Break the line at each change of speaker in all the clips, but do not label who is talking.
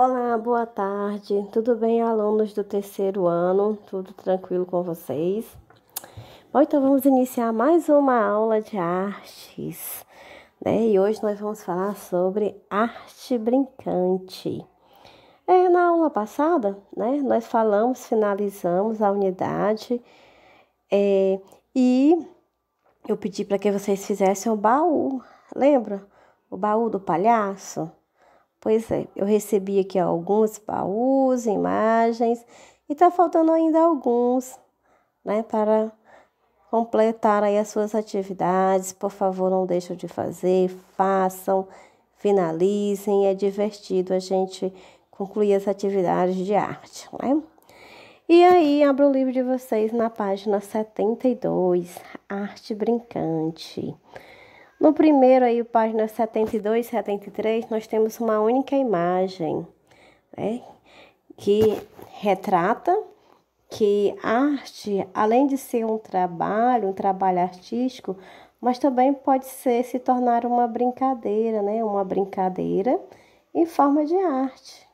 Olá, boa tarde. Tudo bem, alunos do terceiro ano? Tudo tranquilo com vocês? Bom, então vamos iniciar mais uma aula de artes, né? E hoje nós vamos falar sobre arte brincante. É, na aula passada, né, nós falamos, finalizamos a unidade é, e eu pedi para que vocês fizessem o baú, lembra? O baú do palhaço. Pois é, eu recebi aqui alguns baús, imagens e tá faltando ainda alguns, né, para completar aí as suas atividades. Por favor, não deixem de fazer, façam, finalizem, é divertido a gente concluir as atividades de arte, né? E aí, abro o livro de vocês na página 72, Arte Brincante. No primeiro, aí, página 72 e 73, nós temos uma única imagem, né? Que retrata que arte, além de ser um trabalho, um trabalho artístico, mas também pode ser se tornar uma brincadeira, né? Uma brincadeira em forma de arte.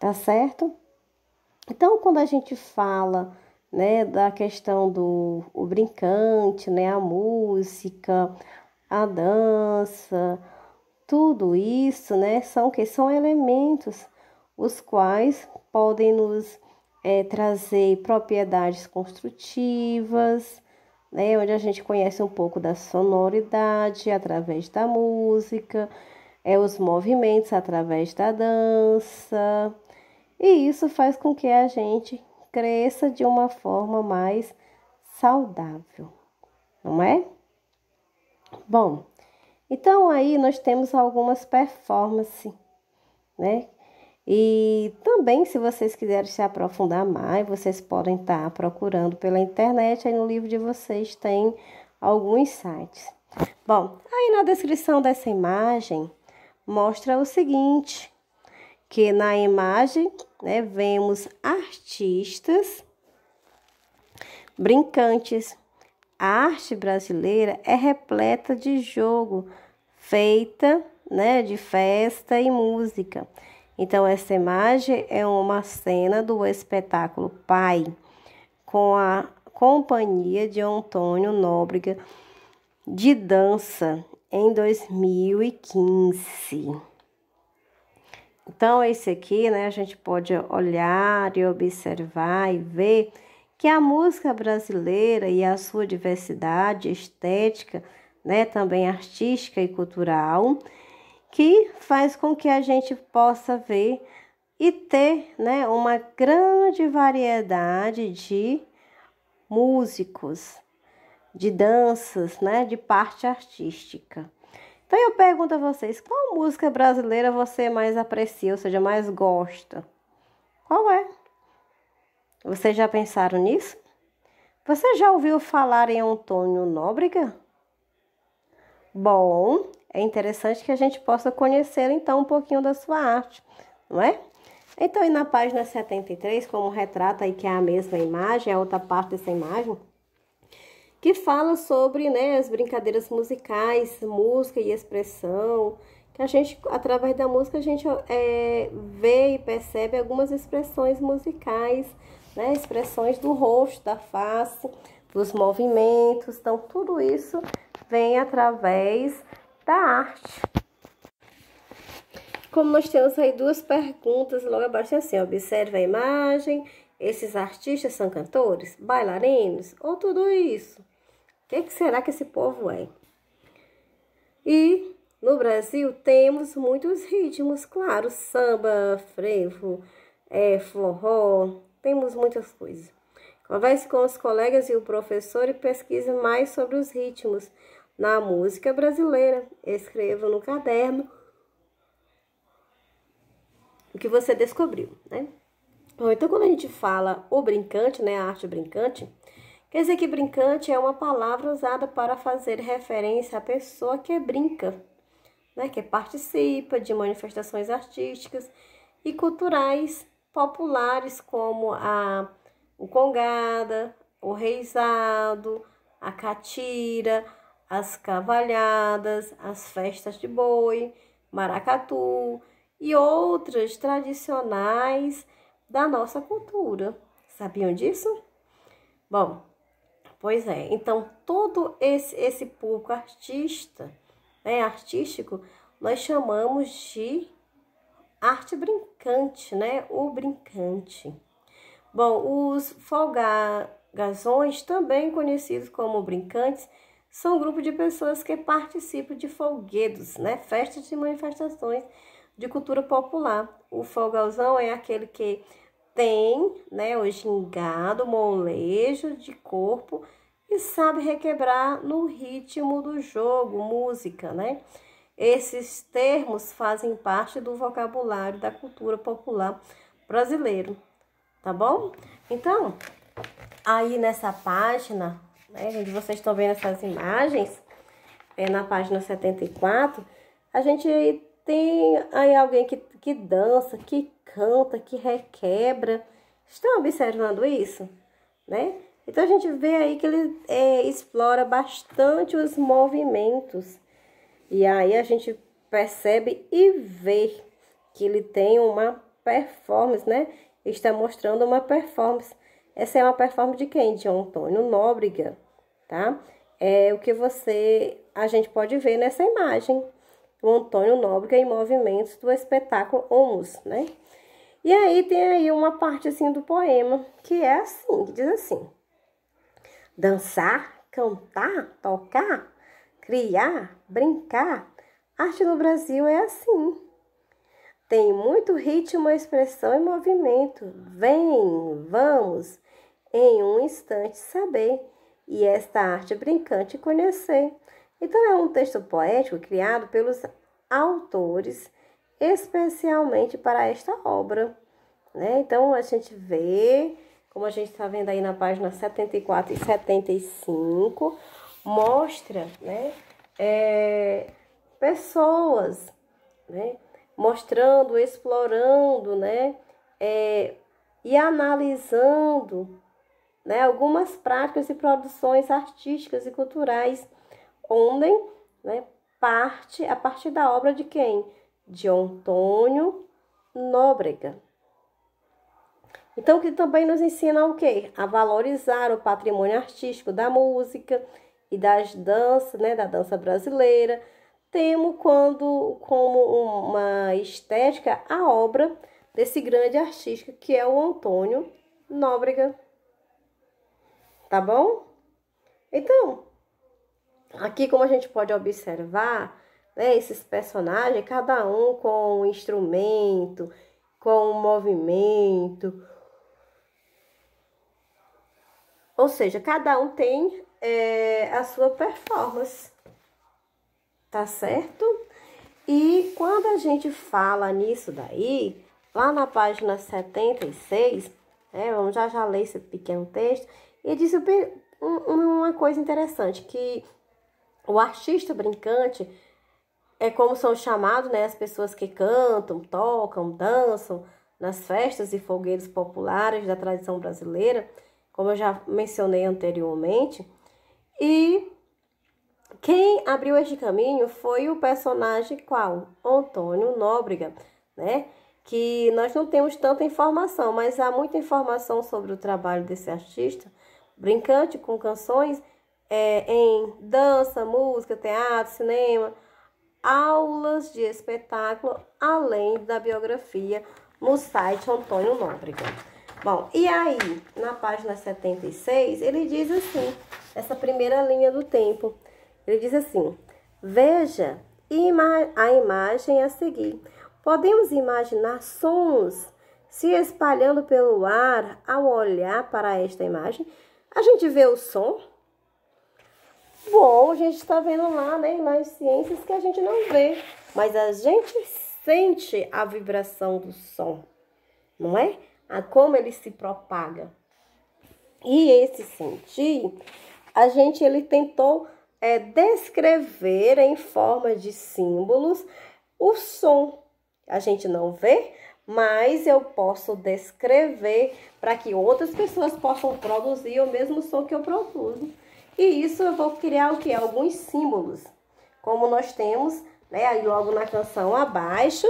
Tá certo? Então, quando a gente fala né, da questão do o brincante, né, a música, a dança, tudo isso, né, são que são elementos os quais podem nos é, trazer propriedades construtivas, né, onde a gente conhece um pouco da sonoridade através da música, é, os movimentos através da dança, e isso faz com que a gente cresça de uma forma mais saudável, não é? Bom, então aí nós temos algumas performances, né? E também, se vocês quiserem se aprofundar mais, vocês podem estar tá procurando pela internet. Aí no livro de vocês tem alguns sites. Bom, aí na descrição dessa imagem mostra o seguinte: que na imagem, né, vemos artistas brincantes. A arte brasileira é repleta de jogo, feita, né, de festa e música. Então essa imagem é uma cena do espetáculo Pai com a companhia de Antônio Nóbrega de dança em 2015. Então, esse aqui, né, a gente pode olhar e observar e ver que a música brasileira e a sua diversidade estética, né, também artística e cultural, que faz com que a gente possa ver e ter né, uma grande variedade de músicos, de danças, né, de parte artística. Então eu pergunto a vocês, qual música brasileira você mais aprecia, ou seja, mais gosta? Qual é? Vocês já pensaram nisso? Você já ouviu falar em Antônio Nóbrega? Bom, é interessante que a gente possa conhecer então um pouquinho da sua arte, não é? Então, aí na página 73, como retrata aí que é a mesma imagem, a outra parte dessa imagem, que fala sobre né, as brincadeiras musicais, música e expressão, que a gente, através da música, a gente é, vê e percebe algumas expressões musicais, né, expressões do rosto, da face, dos movimentos, então tudo isso vem através da arte. Como nós temos aí duas perguntas logo abaixo é assim, observe a imagem, esses artistas são cantores, bailarinos ou tudo isso? que, que será que esse povo é? E no Brasil temos muitos ritmos, claro, samba, frevo, é, forró, temos muitas coisas. Converse com os colegas e o professor e pesquise mais sobre os ritmos na música brasileira. Escreva no caderno o que você descobriu, né? Bom, então quando a gente fala o brincante, né, a arte brincante, brincante é uma palavra usada para fazer referência à pessoa que brinca, né, que participa de manifestações artísticas e culturais populares como a o congada, o reizado, a catira, as cavalhadas, as festas de boi, maracatu e outras tradicionais da nossa cultura. Sabiam disso? Bom, Pois é, então todo esse, esse público artista, né, artístico, nós chamamos de arte brincante, né? O brincante. Bom, os folgazões, também conhecidos como brincantes, são um grupo de pessoas que participam de folguedos, né? Festas e manifestações de cultura popular. O folgazão é aquele que tem né, o gingado, o molejo de corpo e sabe requebrar no ritmo do jogo, música, né? Esses termos fazem parte do vocabulário da cultura popular brasileira, tá bom? Então, aí nessa página, né, gente, vocês estão vendo essas imagens, é, na página 74, a gente tem aí alguém que, que dança, que canta, que requebra. Estão observando isso? Né? Então, a gente vê aí que ele é, explora bastante os movimentos. E aí, a gente percebe e vê que ele tem uma performance, né? Está mostrando uma performance. Essa é uma performance de quem? De Antônio Nóbrega, tá? É o que você, a gente pode ver nessa imagem o Antônio Nóbrega em movimentos do espetáculo Homus, né? E aí tem aí uma parte assim do poema que é assim, que diz assim: dançar, cantar, tocar, criar, brincar. Arte no Brasil é assim. Tem muito ritmo, expressão e movimento. Vem, vamos, em um instante saber e esta arte brincante conhecer. Então, é um texto poético criado pelos autores especialmente para esta obra. Né? Então, a gente vê, como a gente está vendo aí na página 74 e 75, mostra né, é, pessoas né, mostrando, explorando né, é, e analisando né, algumas práticas e produções artísticas e culturais respondem né, parte a partir da obra de quem? De Antônio Nóbrega. Então, que também nos ensina o quê? A valorizar o patrimônio artístico da música e das danças, né, da dança brasileira. Temo quando como uma estética a obra desse grande artista que é o Antônio Nóbrega. Tá bom? Então, Aqui, como a gente pode observar, né, esses personagens, cada um com um instrumento, com um movimento. Ou seja, cada um tem é, a sua performance, tá certo? E quando a gente fala nisso daí, lá na página 76, né, vamos já já ler esse pequeno texto, e diz uma coisa interessante, que o artista brincante é como são chamados né, as pessoas que cantam, tocam, dançam nas festas e fogueiros populares da tradição brasileira, como eu já mencionei anteriormente. E quem abriu este caminho foi o personagem qual? Antônio Nóbrega, né? Que nós não temos tanta informação, mas há muita informação sobre o trabalho desse artista brincante com canções é, em dança, música, teatro, cinema, aulas de espetáculo, além da biografia no site Antônio Nóbrega. Bom, e aí, na página 76, ele diz assim, essa primeira linha do tempo, ele diz assim, veja a imagem a seguir. Podemos imaginar sons se espalhando pelo ar ao olhar para esta imagem. A gente vê o som, bom, a gente está vendo lá, né, nas ciências que a gente não vê, mas a gente sente a vibração do som, não é? A como ele se propaga. E esse sentir, a gente ele tentou é, descrever em forma de símbolos o som. A gente não vê, mas eu posso descrever para que outras pessoas possam produzir o mesmo som que eu produzo. E isso eu vou criar o que? Alguns símbolos. Como nós temos, né? Aí logo na canção abaixo,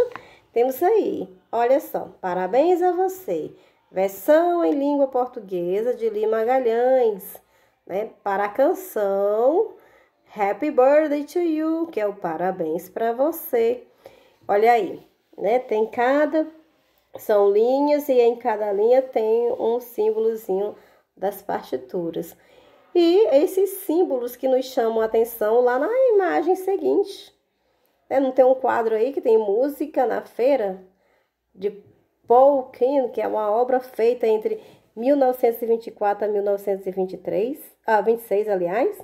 temos aí. Olha só. Parabéns a você. Versão em língua portuguesa de Lima Magalhães, né? Para a canção Happy Birthday to You, que é o parabéns para você. Olha aí, né? Tem cada são linhas e em cada linha tem um símbolozinho das partituras. E esses símbolos que nos chamam a atenção lá na imagem seguinte. É, não tem um quadro aí que tem música na feira de Paul King, que é uma obra feita entre 1924 a 1923, a ah, 26, aliás.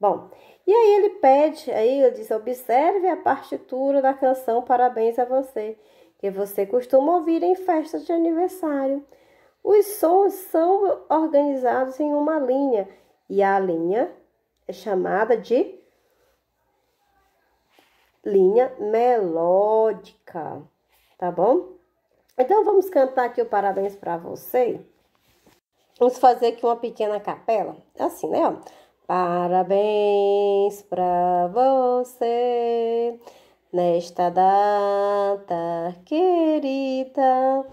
Bom, e aí ele pede, aí ele diz: observe a partitura da canção Parabéns a você, que você costuma ouvir em festas de aniversário. Os sons são organizados em uma linha e a linha é chamada de linha melódica, tá bom? Então vamos cantar aqui o parabéns para você. Vamos fazer aqui uma pequena capela, assim, né? Parabéns para você nesta data querida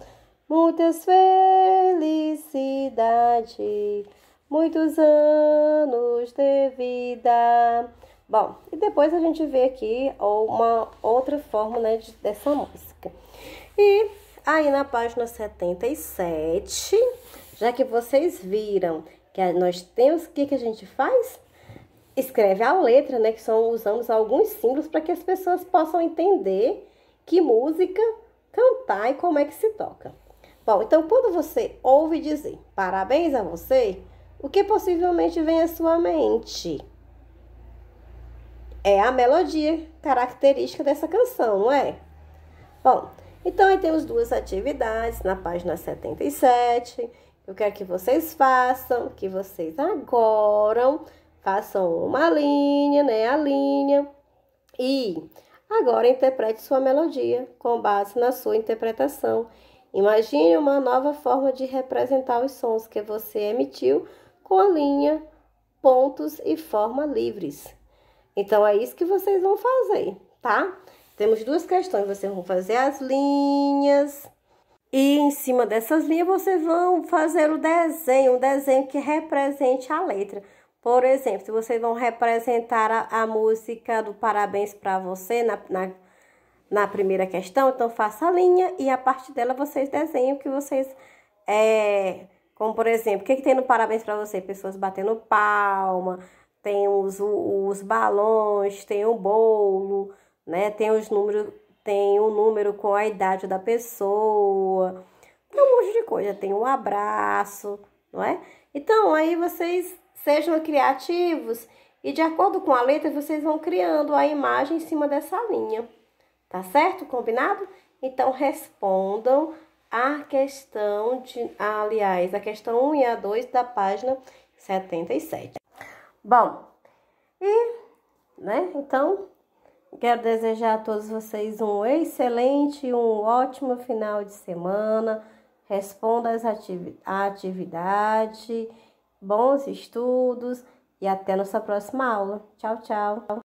muitas felicidades, muitos anos de vida. Bom, e depois a gente vê aqui uma outra forma né, de, dessa música. E aí na página 77, já que vocês viram que nós temos, o que, que a gente faz? Escreve a letra, né? Que são, usamos alguns símbolos para que as pessoas possam entender que música cantar e como é que se toca. Bom, então quando você ouve dizer parabéns a você, o que possivelmente vem à sua mente? É a melodia característica dessa canção, não é? Bom, então aí temos duas atividades na página 77. Eu quero que vocês façam, que vocês agora façam uma linha, né? A linha. E agora interprete sua melodia com base na sua interpretação. Imagine uma nova forma de representar os sons que você emitiu com a linha, pontos e forma livres. Então, é isso que vocês vão fazer, tá? Temos duas questões, vocês vão fazer as linhas e em cima dessas linhas vocês vão fazer o desenho, um desenho que represente a letra. Por exemplo, vocês vão representar a, a música do Parabéns para Você na, na na primeira questão, então faça a linha e a parte dela vocês desenham que vocês é, como por exemplo, o que, que tem no parabéns para você? Pessoas batendo palma, tem os, os balões, tem o bolo, né? Tem os números, tem o um número com a idade da pessoa, tem um monte de coisa, tem um abraço, não é? Então aí vocês sejam criativos e de acordo com a letra vocês vão criando a imagem em cima dessa linha. Tá certo? Combinado? Então, respondam a questão de, aliás, a questão 1 e a 2 da página 77. Bom, e, né, então, quero desejar a todos vocês um excelente, um ótimo final de semana. Responda as ativi a atividade, bons estudos e até nossa próxima aula. Tchau, tchau.